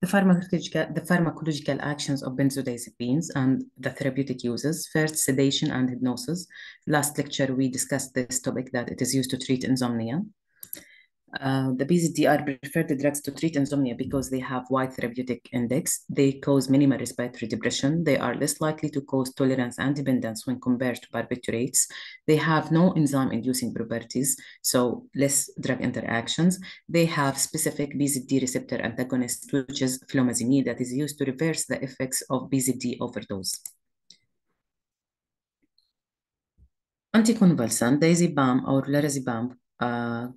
the pharmacological, the pharmacological actions of benzodiazepines and the therapeutic uses, first sedation and hypnosis. Last lecture, we discussed this topic that it is used to treat insomnia. Uh, the BZD are preferred drugs to treat insomnia because they have wide therapeutic index. They cause minimal respiratory depression. They are less likely to cause tolerance and dependence when compared to barbiturates. They have no enzyme-inducing properties, so less drug interactions. They have specific BZD receptor antagonists, which is flomazine, that is used to reverse the effects of BZD overdose. Anticonvulsant, diazepam or lorazepam uh,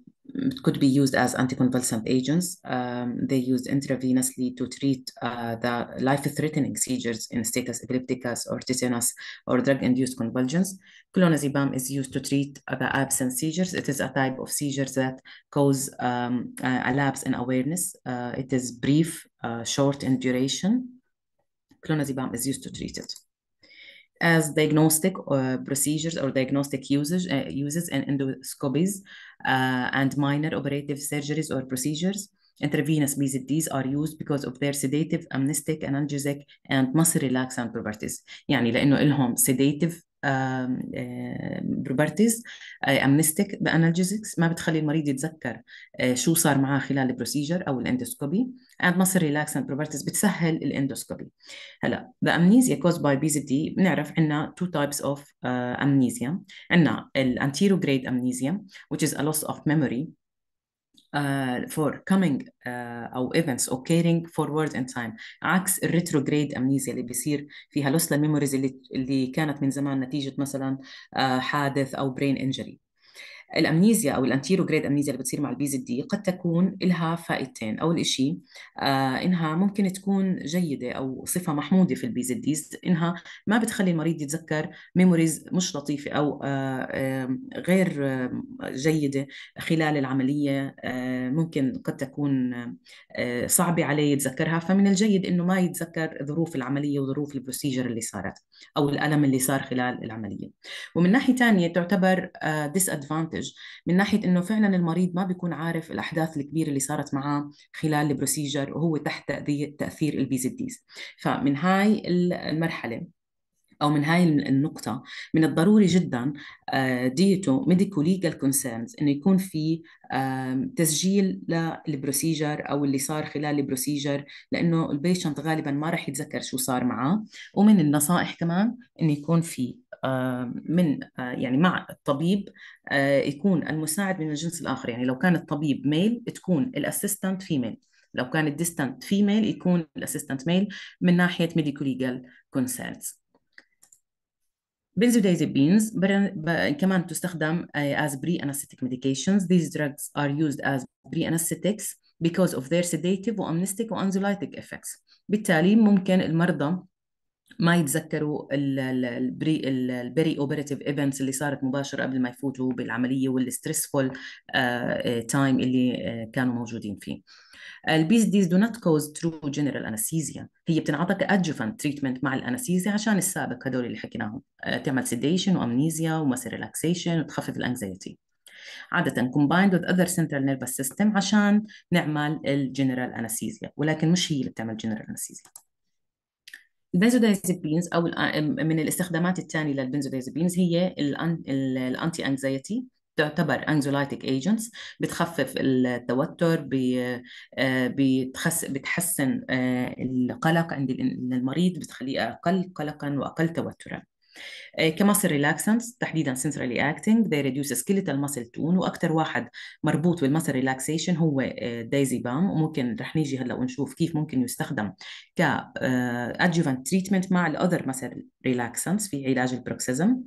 could be used as anticonvulsant agents. Um, they used intravenously to treat uh, the life-threatening seizures in status epilepticus or tetanus or drug-induced convulsions. Clonazepam is used to treat the absence seizures. It is a type of seizures that cause um, a lapse in awareness. Uh, it is brief, uh, short in duration. Clonazepam is used to treat it as diagnostic uh, procedures or diagnostic uses, uh, uses and endoscopies uh, and minor operative surgeries or procedures. Intravenous BZDs are used because of their sedative, amnestic, analgesic, and muscle relaxant properties. يعني لأنه إلهم sedative بروبرتيز امنستيك آه، بانالجيزكس ما بتخلي المريض يتذكر آه، شو صار معاه خلال البروسيجر او الاندوسكوبي اند muscle ريلاكسنت بروبرتيز بتسهل الاندوسكوبي هلا ذا امنيزيا كوز باي بي دي بنعرف عندنا تو تايبس اوف امنيزيا عندنا الانتيرو جريد امنيزيا which is a loss of memory uh, for coming uh, او events or caring forward in time عكس الريتروجريد امنيزيا اللي بيصير فيها لوس للميموريز اللي, اللي كانت من زمان نتيجه مثلا uh, حادث او برين انجري الامنيزيا او الانتيرو جريد امنيزيا اللي بتصير مع البي زد دي قد تكون لها فائدتين اول شيء آه انها ممكن تكون جيده او صفه محموده في البي زد انها ما بتخلي المريض يتذكر ميموريز مش لطيفه او آه غير جيده خلال العمليه آه ممكن قد تكون آه، صعبه عليه يتذكرها فمن الجيد انه ما يتذكر ظروف العمليه وظروف البروسيجر اللي صارت او الالم اللي صار خلال العمليه ومن ناحيه ثانيه تعتبر ديس آه العلاج من ناحيه انه فعلا المريض ما بيكون عارف الاحداث الكبيره اللي صارت معاه خلال البروسيجر وهو تحت تاثير البيزيديز فمن هاي المرحله أو من هاي النقطة من الضروري جدا ديتو ميديكو ليجل كونسيرنز إنه يكون في تسجيل للبروسيجر أو اللي صار خلال البروسيجر لأنه البيشنت غالبا ما راح يتذكر شو صار معاه ومن النصائح كمان إنه يكون في من آه، يعني مع الطبيب آه، يكون المساعد من الجنس الآخر يعني لو كان الطبيب ميل تكون الأسيستنت فيميل لو كان الديستنت فيميل يكون الاسيستنت ميل من ناحيه ميديكو ليجل كونسيرنز Benzodiazepines, but, but كمان تستخدم uh, as pre-anesthetic medications. These drugs are used as pre-anesthetics because of their sedative وamnestic وanxiolytic effects. بالتالي ممكن المرضى ما يتذكروا البري البري اوبراتيف ايفنتس اللي صارت مباشره قبل ما يفوتوا بالعمليه والستريسفول تايم آه، آه، اللي آه، كانوا موجودين فيه. البيز ديز دو نوت كوز ترو جنرال انستيزيا هي بتنعطى كادجوفنت تريتمنت مع الانستيزيا عشان السابق هدول اللي حكيناهم تعمل سيديشن وامنيزيا ومس ريلاكسيشن وتخفف الانكزايتي. عادة combined with other central nervous system عشان نعمل الجنرال انستيزيا ولكن مش هي اللي بتعمل جنرال انستيزيا. البنزوديازيبينز او من الاستخدامات الثانيه للبنزوديازيبينز هي الانتي انكزايتي تعتبر انزولايتك ايجنتس بتخفف التوتر آه، بتحسن آه، القلق عند المريض بتخليه اقل قلقا واقل توترا آه، كمصر ريلاكسنس تحديدا سنسرالي اكتنج ذي ريديوس skeletal ماسل تون واكثر واحد مربوط بالمسل ريلاكسيشن هو دايزي آه، بام وممكن رح نيجي هلا ونشوف كيف ممكن يستخدم ك ادجوفنت آه، تريتمنت مع الاذر مسل ريلاكسنس في علاج البروكسيزم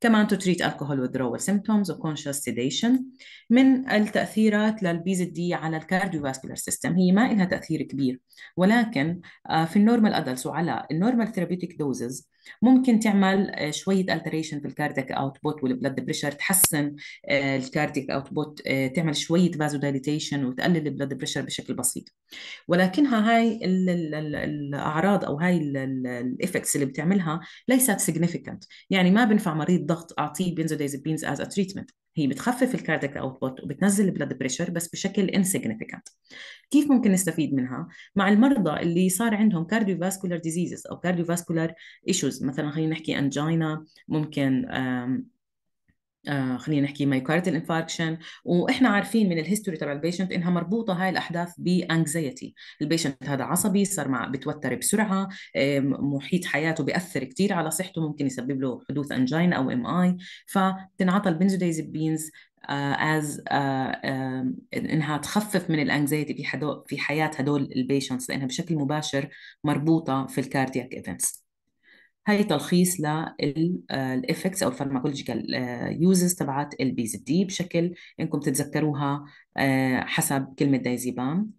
كمان تو تريت alcohol وذرول سيمبتومز وكونشس سيديشن من التاثيرات للبيز دي على الكارديوفاسكولار سيستم هي ما لها تاثير كبير ولكن في النورمال ادلتس وعلى النورمال ثيرابيوتيك دوزز ممكن تعمل شوي شويه التريشن في الكاردياك اوتبوت والبلد بريشر تحسن آه، الكاردياك اوتبوت آه، تعمل شويه فازو دايليتيشن وتقلل البلد بريشر بشكل بسيط ولكنها هاي الاعراض او هاي الايفكتس اللي بتعملها ليست سيجنيفيكانت يعني ما بنفع مريض ضغط اعطيه بنزودايزابينز از تريتمنت هي بتخفف الكاردياك اوتبوت وبتنزل البلد بريشر بس بشكل انسيغنيفيكانت كيف ممكن نستفيد منها مع المرضى اللي صار عندهم كارديو فاسكولار ديزيزز او كارديو فاسكولار ايشوز مثلا خلينا نحكي انجينا ممكن آه خلينا نحكي مايوكارديال انفاركشن واحنا عارفين من الهيستوري تبع البيشنت انها مربوطه هاي الاحداث بانكزايتي البيشنت هذا عصبي صار مع بتوتر بسرعه محيط حياته بياثر كثير على صحته ممكن يسبب له حدوث انجين او آه، آه، ام اي فتنعطى البنزودايزابينز از انها تخفف من الانكزايتي في في حياه هدول البيشنتس لانها بشكل مباشر مربوطه في الكاردياك ايفنتس هاي تلخيص للإفكتس آه، أو الفارماكولوجيكال آه، يوزز تبعت البي زد دي بشكل إنكم تتذكروها آه، حسب كلمة دايزيبام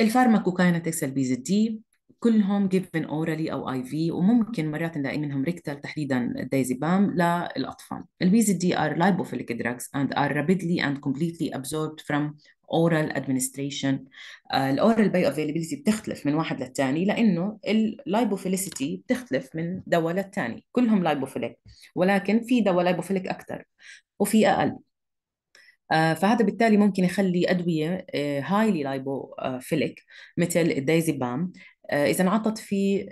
الفارماكوكاينتكس البي زد دي كلهم جيفن اورالي او اي في وممكن مرات نلاقي منهم ريكتال تحديدا دايزيبام للاطفال البيز دي ار لايبوفيليك دراجز اند ار rapidly and completely absorbed from oral administration الاورال باي افيلابيلتي بتختلف من واحد للثاني لانه اللايبوفيليسيتي بتختلف من دواء للثاني كلهم لايبوفيليك ولكن في دواء لايبوفيليك اكثر وفي اقل آه، فهذا بالتالي ممكن يخلي ادويه هايلي آه، لايبوفيليك مثل الدايزيبام آه، اذا انعطت في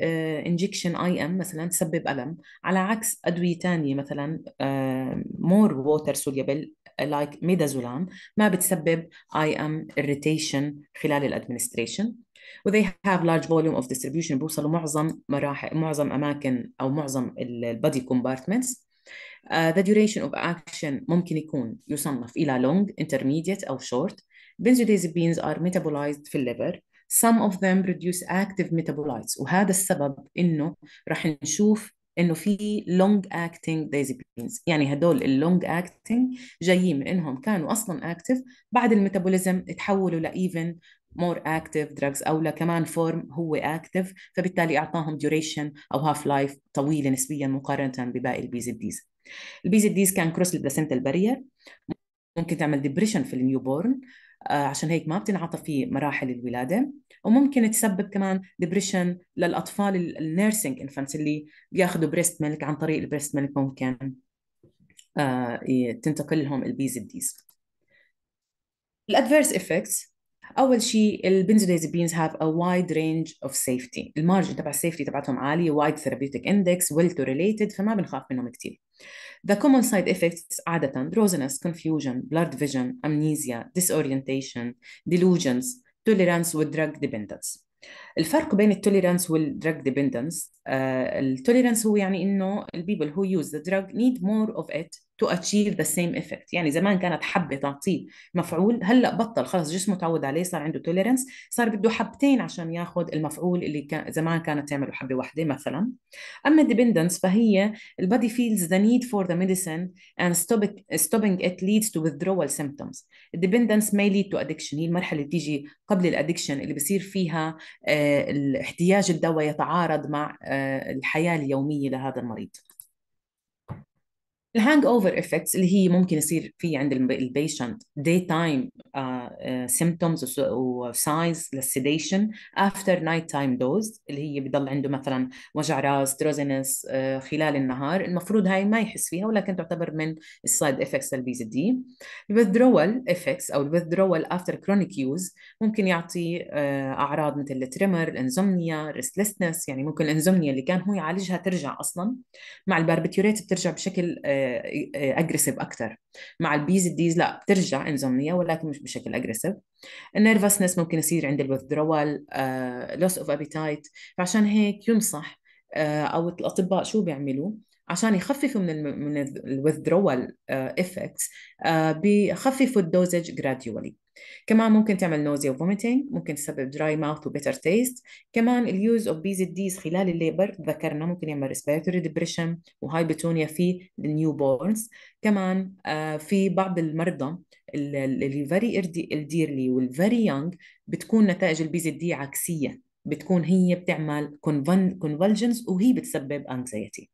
انجكشن اي ام مثلا تسبب الم على عكس ادويه ثانيه مثلا مور ووتر سوليبل لايك ميدازولام ما بتسبب اي ام irritation خلال الادمنستريشن وذي هاف لارج فوليوم اوف ديستريبيوشن بوصلوا معظم مراحل معظم اماكن او معظم البادي كومبارتمنتس ذا duration اوف اكشن ممكن يكون يصنف الى long intermediate او short benzodiazepines are metabolized في الليفر some of them produce active metabolites وهذا السبب انه راح نشوف انه في لونج اكتنج دايزيبينز يعني هدول اللونج اكتنج جايين من انهم كانوا اصلا اكتف بعد الميتابوليزم تحولوا لايفن مور اكتف دراجز او لكمان فورم هو اكتف فبالتالي اعطاهم ديوريشن او هاف لايف طويله نسبيا مقارنه بباقي البي زد ديز البي زد ديز كان كروس البلاسنتا البارير ممكن تعمل ديبريشن في النيو بورن آه، عشان هيك ما بتنعطى في مراحل الولاده وممكن تسبب كمان ديبريشن للاطفال النيرسينج انفانتس اللي بياخذوا بريست ميلك عن طريق البريست ميلك ممكن آه، تنتقل لهم البيز ديز الادفيرس افكتس اول شيء البنزودايزابينز هاف ا وايد رينج اوف سيفتي المارجن تبع السيفتي تبعتهم عاليه وايد ثيرابيوتيك اندكس ويل تو ريليتد فما بنخاف منهم كثير The common side effects are drowsiness, confusion, blurred vision, amnesia, disorientation, delusions, tolerance with drug dependence. الفرق بين التوليرانس والدرج ديبندنس التوليرانس هو يعني انه البيبل who use the drug need more of it تو اتشيف ذا سيم افكت يعني زمان كانت حبه تعطيه مفعول هلا بطل خلص جسمه تعود عليه صار عنده توليرنس صار بده حبتين عشان ياخذ المفعول اللي كان زمان كانت تعمله حبه واحده مثلا اما الديبندنس فهي البادي فيلز ذا نيد فور ذا ميديسن and stopping it leads to withdrawal symptoms الديبندنس may lead to addiction هي المرحله اللي بتيجي قبل الادكشن اللي بصير فيها آه، احتياج الدواء يتعارض مع آه، الحياه اليوميه لهذا المريض الهانج اوفر افكتس اللي هي ممكن يصير في عند البيشنت دي تايم سيمتومز وساينز للسيديشن افتر نايت تايم دوز اللي هي بضل عنده مثلا وجع راس دروزنس uh, آه، خلال النهار المفروض هاي ما يحس فيها ولكن تعتبر من السايد افكتس للبي زد دي الوذدرول افكتس او الوذدرول افتر كرونيك يوز ممكن يعطي uh, اعراض مثل التريمر الانزومنيا ريستلسنس يعني ممكن الانزومنيا اللي كان هو يعالجها ترجع اصلا مع الباربيتيوريت بترجع بشكل uh, اجريسيف آه، اكثر مع البيز الديز لا بترجع انزومنيا ولكن مش بشكل اجريسيف النيرفسنس ممكن يصير عند الوذدرول لوس اوف ابيتايت فعشان هيك ينصح آه، او الاطباء شو بيعملوا عشان يخففوا من من الوذرول افكتس بخففوا الدوزج جراديولي كمان ممكن تعمل نوزيا وفوميتنج ممكن تسبب دراي ماوث وبيتر تيست كمان اليوز اوف بيز ديز خلال الليبر ذكرنا ممكن يعمل ريسبيرتوري ديبريشن وهايبوتونيا في النيو بورنز كمان آه في بعض المرضى اللي فيري الديرلي والفيري يونغ بتكون نتائج البيز دي عكسيه بتكون هي بتعمل كونفولجنز وهي بتسبب انكزايتي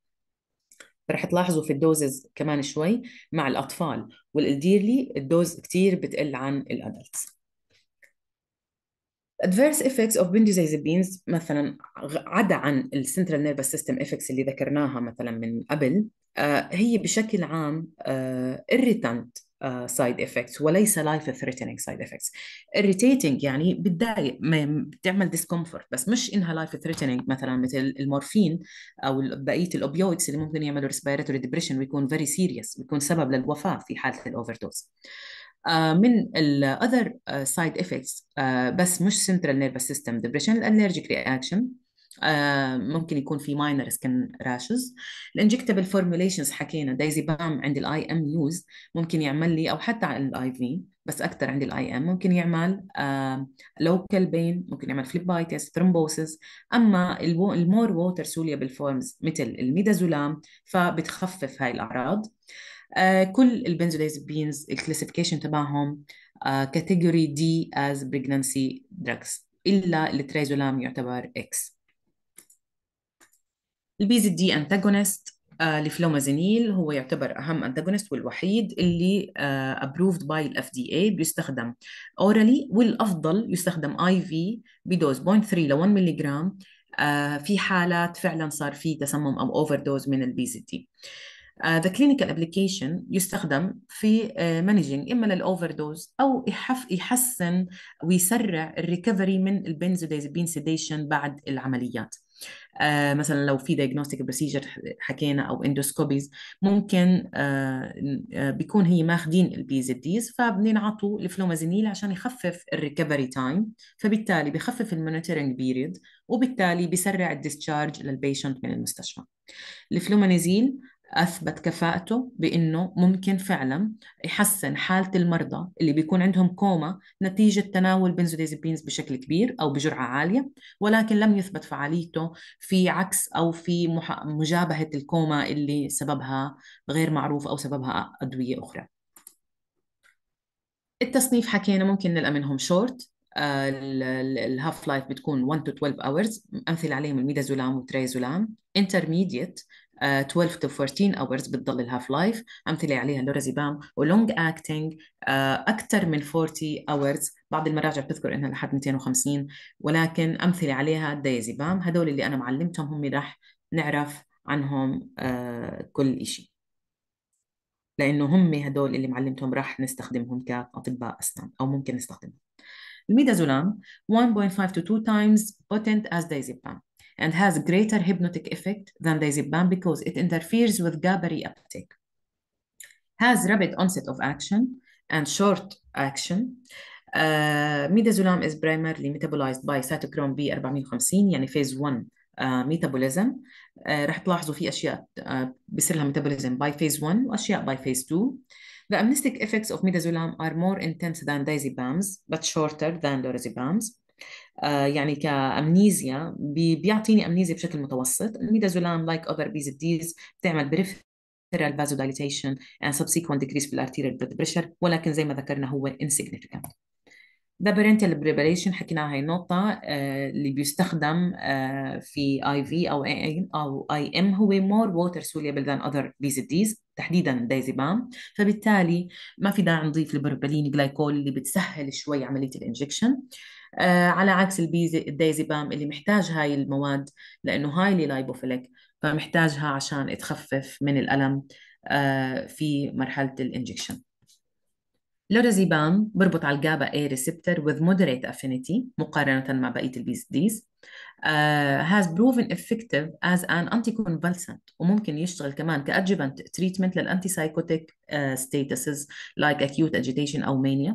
رح تلاحظوا في الدوزز كمان شوي مع الأطفال والديرلي الدوز كثير بتقل عن الأدلتس adverse effects of benzodiazepines مثلا عدا عن السنترال نيرفس سيستم افكتس اللي ذكرناها مثلا من قبل آه، هي بشكل عام آه، irritant سايد آه، افكتس وليس لايف ثريتنينج سايد افكتس irritating يعني بتضايق بتعمل ديسكومفورت بس مش انها لايف ثريتنينج مثلا مثل المورفين او بقيه الاوبيويدز اللي ممكن يعملوا ريسبيراتوري ديبريشن ويكون فيري سيريس ويكون سبب للوفاه في حاله الاوفر آه، دوز من الاذر سايد افكتس بس مش سنترال نيرفس سيستم ديبريشن الالرجيك رياكشن آه، ممكن يكون في ماينر سكن راشز الانجكتبل فورميليشنز حكينا بام عند الاي ام يوز ممكن يعمل لي او حتى على الاي في بس اكثر عند الاي ام ممكن يعمل لوكال آه، بين ممكن يعمل فليب بايتس ثرمبوسز اما المور ووتر سوليبل فورمز مثل الميدازولام فبتخفف هاي الاعراض آه، كل البنزودايزبينز الكلاسيفيكيشن تبعهم كاتيجوري دي از بريجنانسي دراجز الا التريزولام يعتبر اكس البي زد دي انتاجونست آه، لفلومازينيل هو يعتبر اهم انتاجونست والوحيد اللي ابروفد باي الاف دي اي بيستخدم اورالي والافضل يستخدم اي في بدوز 0.3 ل 1 جرام آه، في حالات فعلا صار في تسمم او اوفر دوز من البي زد دي ذا كلينيكال ابلكيشن يستخدم في مانجينج آه، اما للاوفر دوز او يحسن ويسرع الريكفري من البنزودازبين سيديشن بعد العمليات آه، مثلا لو في دايجنوستيك بروسيجر حكينا او اندوسكوبيز ممكن آه، آه، بيكون هي ماخذين البي زد ديز فبنعطوا الفلومازينيل عشان يخفف الريكفري تايم فبالتالي بخفف المونيتورنج بيريد وبالتالي بسرع الديسشارج للبيشنت من المستشفى الفلومازينيل اثبت كفاءته بانه ممكن فعلا يحسن حاله المرضى اللي بيكون عندهم كوما نتيجه تناول بنزوديازيبينز بشكل كبير او بجرعه عاليه ولكن لم يثبت فعاليته في عكس او في مجابهه الكوما اللي سببها غير معروف او سببها ادويه اخرى. التصنيف حكينا ممكن نلقى منهم شورت الهاف لايف بتكون 1 تو 12 اورز امثله عليهم الميدازولام والتريزولام انترميديت 12 آه، to 14 hours بتضل الهاف لايف امثله عليها لورازيبام ولونج آه، اكتنج اكثر من 40 hours بعض المراجع بتذكر انها لحد 250 ولكن امثله عليها الدايزيبام هدول اللي انا معلمتهم هم راح نعرف عنهم آه، كل شيء لانه هم هدول اللي معلمتهم راح نستخدمهم كاطباء اسنان او ممكن نستخدمهم الميدازولام 1.5 to 2 times potent as diazepam and has greater hypnotic effect than diazepam because it interferes with GABA uptake. Has rapid onset of action and short action. Uh, midazolam is primarily metabolized by cytochrome B450 يعني phase 1 uh, metabolism. uh, uh, رح تلاحظوا في اشياء uh, بصير لها ميتابوليزم by phase 1 واشياء by phase 2 The amnestic effects of midazolam are more intense than diazepams but shorter than lorazepams آه، يعني كامنيزيا بيعطيني امنيزيا بشكل متوسط الميدازولام لايك اذر بيزيديز بتعمل بريف arterial vasodilation and subsequent decrease في arterial blood ولكن زي ما ذكرنا هو insignificant. ذا parental preparation حكينا هاي النقطة آه، اللي بيستخدم آه، في اي في أو أو ام هو more water soluble than other ديز تحديدا دايزيبام فبالتالي ما في داعي نضيف البربلين جلايكول اللي بتسهل شوي عملية الانجكشن آه، على عكس الدايزي بام اللي محتاج هاي المواد لأنه هايلي لايبوفيليك فمحتاجها عشان تخفف من الألم آه، في مرحلة الانجكشن لورازيبام بربط على الجابا A receptor with moderate affinity مقارنة مع بقية البيزديز uh, has proven effective as an anticonvulsant وممكن يشتغل كمان كأدجيفنت treatment للأنتي سايكوتيك statuses like acute agitation أو mania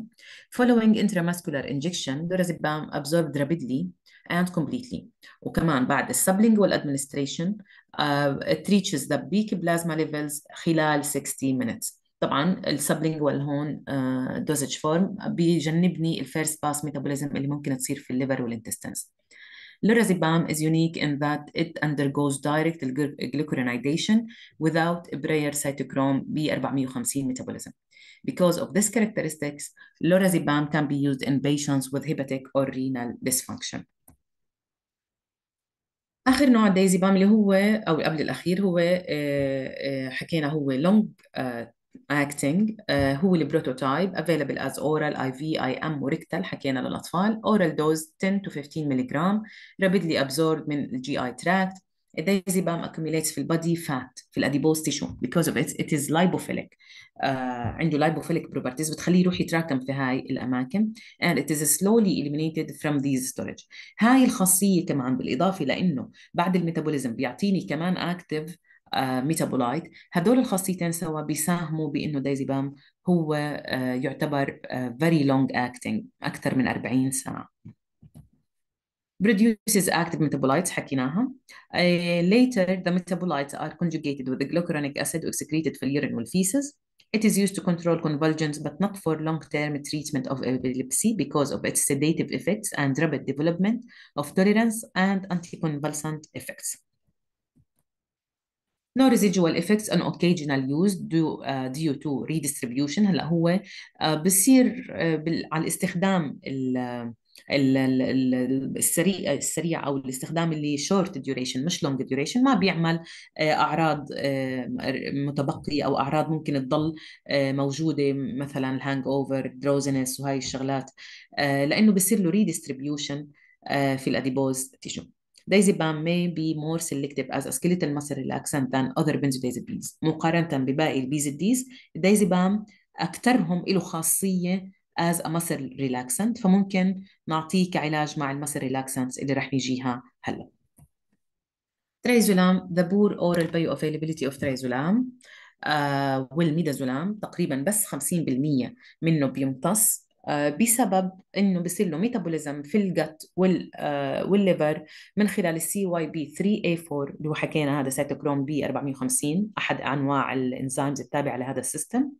following intramuscular injection lorazepam absorbed rapidly and completely وكمان بعد sublingual administration uh, it reaches the peak plasma levels خلال 60 minutes طبعا السبلينجوال هون دوزج فورم بيجنبني الفيرست باس ميتابوليزم اللي ممكن تصير في الليفر والانتستنس Lorazepam is unique in that it undergoes direct glucuronidation without a prior cytochrome B450 metabolism. Because of this characteristics, lorazepam can be used in patients with hepatic or renal dysfunction. اخر نوع الدايزيبام اللي هو او قبل الاخير هو حكينا هو long acting uh, هو البروتوتايب available as oral IV IM وريكتال حكينا للاطفال oral dose 10 to 15 milligram rapidly absorbed من GI tract الديزيبام accumulates في البادي فات في الاديبوز تيشو because of it it is lipophilic uh, عنده lipophilic properties بتخليه يروح يتراكم في هاي الاماكن and it is slowly eliminated from these storage هاي الخاصيه كمان بالاضافه لانه بعد الميتابوليزم بيعطيني كمان active ميتابولايت هدول الخاصيتين سوا بيساهموا بانه دايزيبام هو يعتبر very long acting اكثر من 40 سنه produces active metabolites حكيناها uh, later the metabolites are conjugated with the glucuronic acid excreted urine or feces It is used to control convulsions but not for long-term treatment of epilepsy because of its sedative effects and rapid development of tolerance and anticonvulsant effects. no residual effects on occasional use due, uh, due to redistribution هلا هو uh, بصير uh, على الاستخدام uh, ال, ال, ال, السريع السريع او الاستخدام اللي شورت ديوريشن مش لونج ديوريشن ما بيعمل uh, اعراض uh, متبقيه او اعراض ممكن تضل موجوده مثلا الهانج اوفر دروزنس وهي الشغلات لانه بصير له ريديستريبيوشن في الاديبوز تيشو diazepam may be more selective as a skeletal muscle relaxant than other benzodiazepines مقارنة بباقي البيز الديز الدايزيبام أكثرهم له خاصية as a muscle relaxant فممكن نعطيه كعلاج مع المسل relaxants اللي رح نجيها هلا تريزولام the poor oral bioavailability of تريزولام آه والميدازولام تقريبا بس 50% منه بيمتص آه، بسبب انه بصير له ميتابوليزم في الجت وال آه، والليفر من خلال السي واي بي 3 اي 4 اللي هو حكينا هذا سيتوكروم بي 450 احد انواع الانزيمز التابعه لهذا السيستم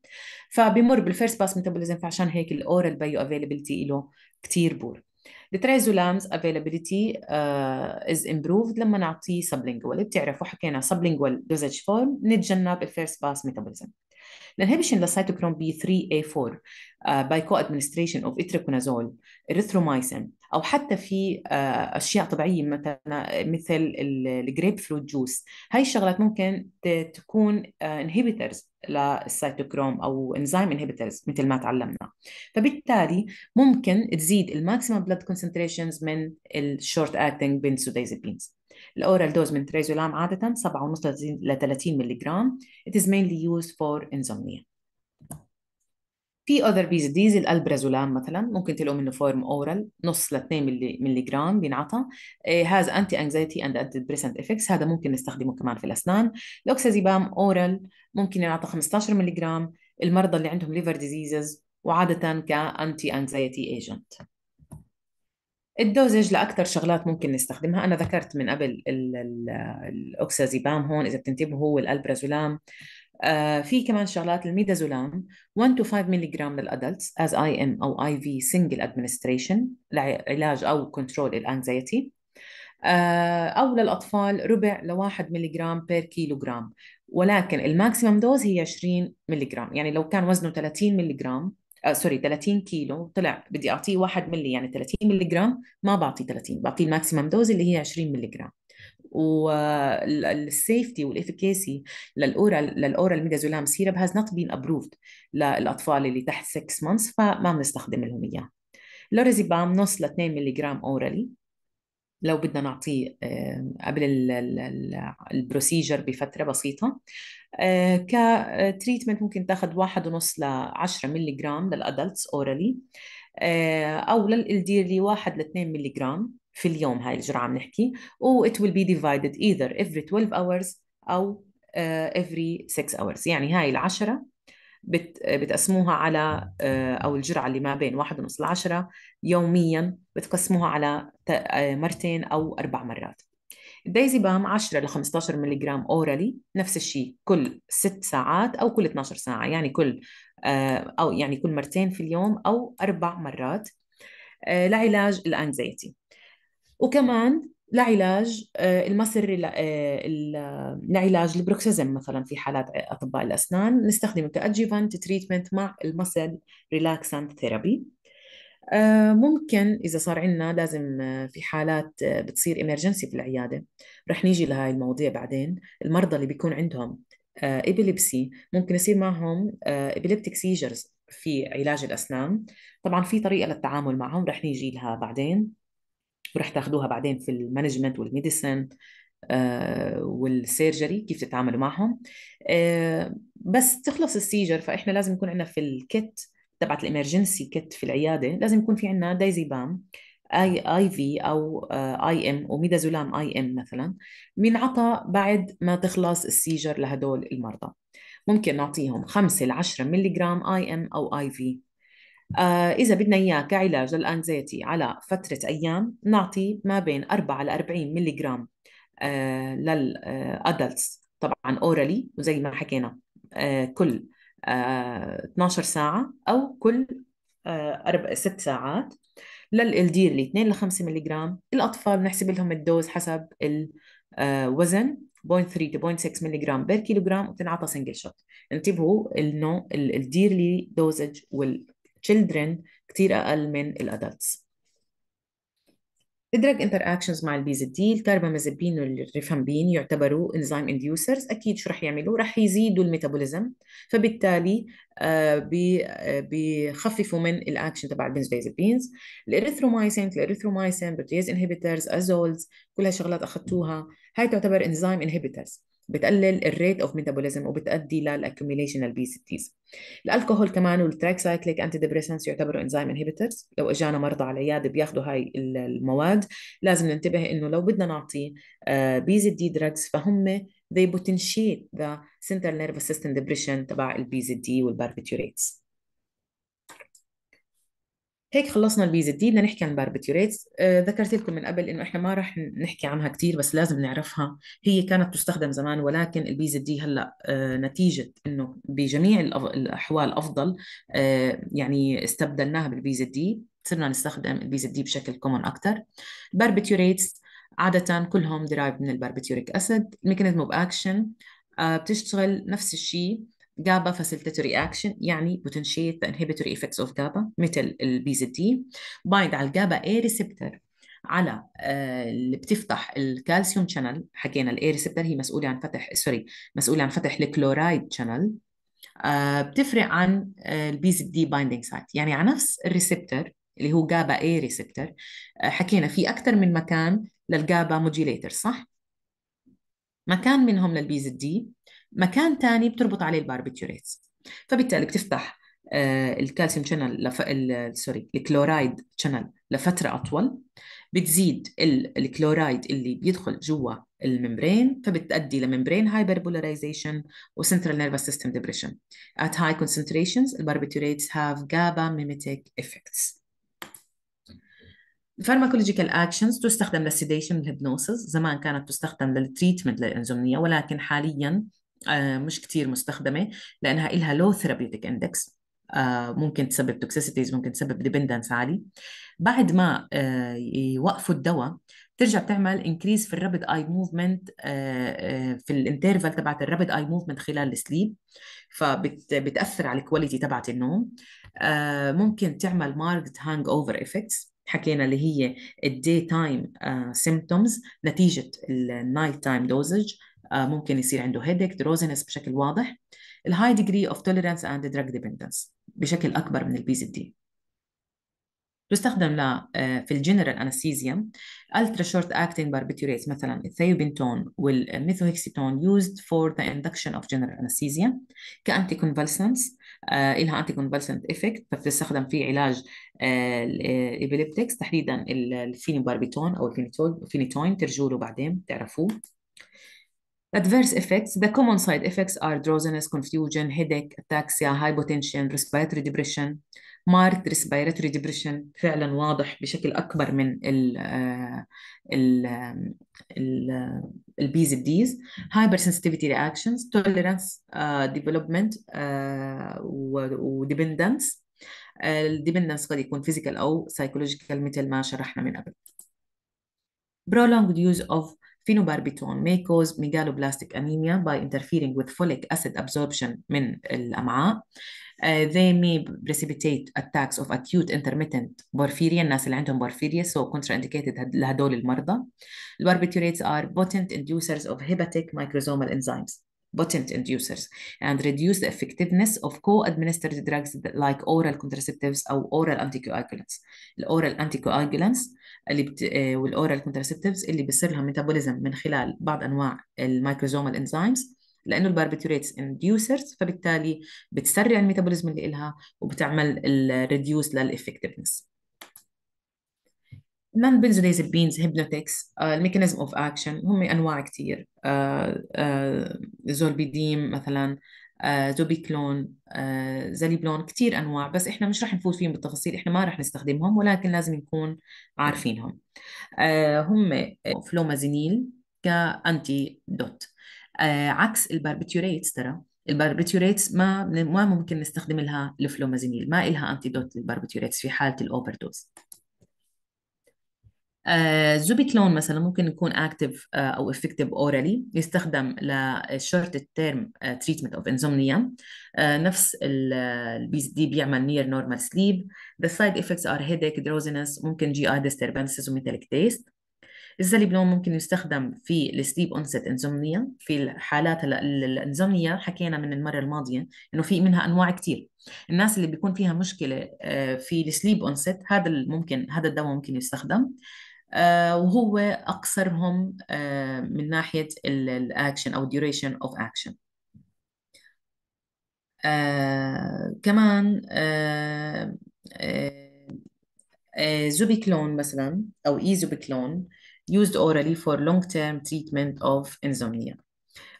فبمر بالفيرست باس ميتابوليزم فعشان هيك الاورال بايو افيلابيلتي له كثير بور التريزولامز افيلابيلتي از امبروفد لما نعطيه سبلينجوال بتعرفوا حكينا سبلينجوال دوزج فورم نتجنب الفيرست باس ميتابوليزم Inhibition للسيتوكروم بي 3 a 4 باي كو ادمنستريشن اوف اتريكونازول erythromycin, او حتى في آه، اشياء طبيعيه مثلا مثل الجريب فروت جوس هاي الشغلات ممكن تكون انهبيترز للسيتوكروم او انزيم انهبيترز مثل ما تعلمنا فبالتالي ممكن تزيد الماكسيمم بلاد كونسنتريشنز من الشورت اكتنج بنسودايزابينز الاورال دوز من تريزولام عاده 7.5 ل 30 ملغ it is mainly used for insomnia في other بيزيديز الالبرازولام مثلا ممكن تلاقوا منه فورم اورال نص ل 2 ملغ بينعطى هاز انتي انكزايتي اند انتي ديبريسنت افكتس هذا ممكن نستخدمه كمان في الاسنان الاوكسازيبام اورال ممكن ينعطى 15 ملغ المرضى اللي عندهم ليفر ديزيزز وعاده كانتي انكزايتي ايجنت الدوزج لاكثر شغلات ممكن نستخدمها انا ذكرت من قبل الاوكسازيبام هون اذا بتنتبهوا هو الالبرازولام آه، في كمان شغلات الميدازولام 1 تو 5 ملغ للادلتس از اي ام او اي في سنجل ادمنستريشن لعلاج او كنترول الانزايتي آه، او للاطفال ربع لواحد ملغ بير كيلوغرام ولكن الماكسيمم دوز هي 20 ملغ يعني لو كان وزنه 30 ملغ آه، سوري 30 كيلو طلع بدي اعطيه 1 ملي يعني 30 ملي جرام ما بعطي 30 بعطي الماكسيمم دوز اللي هي 20 ملي جرام والسيفتي آه، والافكاسي للاورال للاورال ميدازولام سيرب هاز نوت بين ابروفد للاطفال اللي تحت 6 مانس فما بنستخدم لهم اياه لوريزيبام نص ل 2 ملي جرام اورالي لو بدنا نعطيه قبل البروسيجر بفترة بسيطة آه، كتريتمنت آه، ممكن تاخذ واحد ونص ل 10 ملي جرام للأدلتس أورالي أو للإلديرلي واحد ل 2 ملي جرام في اليوم هاي الجرعة عم نحكي و it will be divided either every 12 hours أو آه، every 6 hours يعني هاي العشرة بت بتقسموها على آه، او الجرعه اللي ما بين واحد ونص لعشرة يوميا بتقسموها على آه، مرتين او اربع مرات الدايزي بام 10 ل 15 ملغ اورالي نفس الشيء كل 6 ساعات او كل 12 ساعه يعني كل آه، او يعني كل مرتين في اليوم او اربع مرات لعلاج الانكزايتي وكمان لعلاج آه، المصر آه، آه، لعلاج البروكسيزم مثلا في حالات اطباء الاسنان نستخدمه كادجيفنت تريتمنت مع المسل ريلاكسانت ثيرابي ممكن اذا صار عندنا لازم في حالات بتصير امرجنسي في العياده رح نيجي لهاي المواضيع بعدين المرضى اللي بيكون عندهم ايبيليبسي ممكن يصير معهم ايبيليبتيك سيجرز في علاج الاسنان طبعا في طريقه للتعامل معهم رح نيجي لها بعدين ورح تاخدوها بعدين في المانجمنت والميديسن آه، والسيرجري كيف تتعاملوا معهم آه، بس تخلص السيجر فاحنا لازم يكون عندنا في الكت تبعت الامرجنسي كت في العياده لازم يكون في عندنا دايزي بام اي اي في او آه، اي ام وميدازولام اي ام مثلا بينعطى بعد ما تخلص السيجر لهدول المرضى ممكن نعطيهم 5 ل 10 ملغ اي ام او اي في آه، إذا بدنا إياه كعلاج للأنزيتي على فترة أيام نعطي ما بين 4 ل 40 ملي جرام للأدلتس طبعا أورالي وزي ما حكينا آه، كل 12 آه، ساعة أو كل أربع ست ساعات للإلدير اللي 2 ل 5 ملي جرام الأطفال بنحسب لهم الدوز حسب الوزن 0.3 to 0.6 ملي جرام بير كيلو جرام وتنعطى سنجل شوت انتبهوا انه الديرلي دوزج وال children كتير أقل من الأدلتس drug interactions مع البيز دي الكربامازepين والريفامبين يعتبروا انزيم انديوسرز أكيد شو رح يعملوا؟ رح يزيدوا الميتابوليزم فبالتالي آه، بخففوا آه، من الأكشن تبع البنزودايزيبينز الإريثرومايسين الإريثرومايسين بروتيز انهبيترز أزولز كل هالشغلات أخذتوها هاي تعتبر انزيم انهبيترز بتقلل الريت اوف ميتابوليزم وبتؤدي للاكيوميليشن للبي تيز الالكوهول كمان والترايكسايكليك انتي ديبريسنس يعتبروا انزيم انهبيترز لو اجانا مرضى على العياده بياخذوا هاي المواد لازم ننتبه انه لو بدنا نعطي بي زد دي دراجز فهم they potentiate the central nervous system depression تبع البي زد دي والباربيتوريتس هيك خلصنا البيز دي بدنا نحكي عن باربيتيوريتس آه ذكرت لكم من قبل انه احنا ما راح نحكي عنها كثير بس لازم نعرفها هي كانت تستخدم زمان ولكن البيز دي هلا آه نتيجه انه بجميع الاحوال افضل آه يعني استبدلناها بالبيز دي صرنا نستخدم البيز دي بشكل كومون اكثر باربيتيوريت عادة كلهم درايف من الباربيتيوريك أسيد ميكانيزم أوف أكشن آه، بتشتغل نفس الشيء GABA facilitatory action يعني potentiate the inhibitory effects of GABA مثل البي زد دي بايند على الجابا A ريسبتر على آه، اللي بتفتح الكالسيوم شانل حكينا الاي ريسبتر هي مسؤوله عن فتح سوري مسؤوله عن فتح الكلورايد آه، شانل بتفرق عن البي زد دي بايندينج سايت يعني على نفس الريسبتر اللي هو جابا اي ريسبتر حكينا في اكثر من مكان للجابا موديليتر صح مكان منهم للبي زد دي مكان تاني بتربط عليه الباربيتيوريتس فبالتالي بتفتح آه، الكالسيوم شانل لف... ال... سوري الكلورايد شانل لفتره اطول بتزيد ال... الكلورايد اللي بيدخل جوا الممبرين فبتؤدي لممبرين بولاريزيشن وسنترال نيرفس سيستم ديبريشن ات high كونسنتريشنز الباربيتوريتس هاف جابا ميميتيك افكتس الفارماكولوجيكال اكشنز تستخدم للسيديشن الهيبنوسز زمان كانت تستخدم للتريتمنت للانزومنيا ولكن حاليا آه، مش كتير مستخدمه لانها لها لو ثيرابيوتيك اندكس ممكن تسبب توكسيسيتيز ممكن تسبب ديبندنس عالي بعد ما آه، يوقفوا الدواء ترجع تعمل انكريز في الرابد اي موفمنت في الانترفال تبعت الرابد اي موفمنت خلال السليب فبتاثر على الكواليتي تبعت النوم آه، ممكن تعمل ماركت هانج اوفر افكتس حكينا اللي هي الدي تايم سيمبتومز نتيجه النايت تايم دوزج آه، ممكن يصير عنده هيديك دروزنس بشكل واضح الهاي ديجري اوف توليرانس اند دراج ديبندنس بشكل اكبر من البي زد دي تستخدم آه، في الجنرال انستيزيا الترا شورت اكتنج باربيتوريت مثلا الثيوبنتون والميثوهكسيتون يوزد فور ذا اندكشن اوف جنرال انستيزيا كانتي كونفلسنس الها انتي كونفلسنت افكت فبتستخدم في علاج آه، الابيليبتكس تحديدا الفينوباربيتون او الفينيتوين ترجوا له بعدين بتعرفوه Adverse effects, the common side effects are drowsiness, confusion, headache, ataxia, hypotension, respiratory depression, marked respiratory depression فعلا واضح بشكل أكبر من ال ال ال البيز الديز hypersensitivity reactions, tolerance, uh, development uh, ودependence الديبندنس قد يكون physical أو psychological مثل ما شرحنا من قبل prolonged use of phenobarbitone may cause megaloblastic anemia by interfering with folic acid absorption من الأمعاء. Uh, they may precipitate attacks of acute intermittent porphyria الناس اللي عندهم porphyria so contraindicated لهدول المرضى. Barbiturates are potent inducers of hepatic microsomal enzymes. potent inducers and reduce the effectiveness of co-administered drugs like oral contraceptives أو oral anticoagulants oral anticoagulants اللي بت... آه، والأورال contraceptives اللي بيصير لها ميتابوليزم من خلال بعض أنواع الميكروزومال انزيمز لانه الباربيتوريتس انديوسرز فبالتالي بتسرع الميتابوليزم اللي لها وبتعمل الريديوس للإفكتفنس نون بنزوديزابينز هيبنوتكس الميكانيزم اوف اكشن هم انواع كثير uh, uh, زوربيديم مثلا uh, زوبيكلون زاليبلون كثير انواع بس احنا مش رح نفوت فيهم بالتفاصيل احنا ما رح نستخدمهم ولكن لازم نكون عارفينهم هم فلومازينيل كانتي دوت عكس الباربيتوريتس ترى الباربيتوريتس ما ما ممكن نستخدم لها الفلومازينيل ما إلها انتي دوت للباربيتيوريتس في حاله الاوفر دوز آه، زوبيكلون مثلا ممكن يكون اكتف آه، او افكتيف اورالي يستخدم للشورت تيرم تريتمنت اوف انزومنيا نفس البي اس دي بيعمل نير نورمال سليب ذا سايد افكتس ار هيديك دروزنس ممكن جي اي ديستربنسز وميتاليك تيست الزليبلون ممكن يستخدم في السليب اونست انزومنيا في الحالات هلا الانسومنيا حكينا من المره الماضيه انه في منها انواع كثير الناس اللي بيكون فيها مشكله آه، في السليب اونست هذا ممكن هذا الدواء ممكن يستخدم آه، وهو أقصرهم آه، من ناحية الأكشن أو duration of action آه، كمان زوبيكلون مثلا أو إيزوبيكلون e. used orally for long-term treatment of insomnia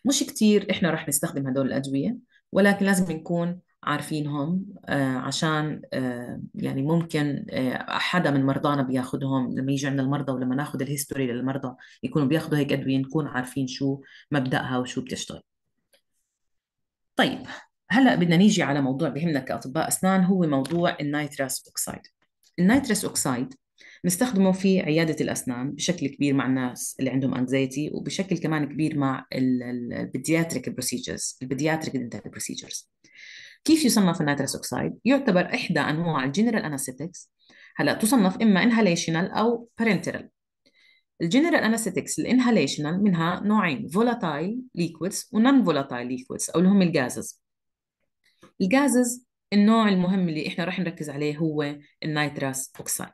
مش كتير إحنا رح نستخدم هدول الأدوية ولكن لازم نكون عارفينهم آه، عشان آه، يعني ممكن آه، حدا من مرضانا بياخذهم لما يجي عندنا المرضى ولما ناخذ الهيستوري للمرضى يكونوا بياخذوا هيك ادويه نكون عارفين شو مبداها وشو بتشتغل. طيب هلا بدنا نيجي على موضوع بهمنا كاطباء اسنان هو موضوع النيتراس اوكسايد. النيتراس اوكسايد بنستخدمه في عيادة الأسنان بشكل كبير مع الناس اللي عندهم أنزيتي وبشكل كمان كبير مع البيدياتريك بروسيجرز البيدياتريك دنتال بروسيجرز كيف يصنف النيتروس اوكسيد؟ يعتبر إحدى أنواع الجنرال أنستيكس هلا تصنف إما انهاليشنال أو بارنترال الجنرال أنستيكس الانهاليشنال منها نوعين فولاتايل ليكويدز ونون فولاتايل ليكويدز أو اللي هم الجازز الجازز النوع المهم اللي احنا رح نركز عليه هو النيتروس اوكسيد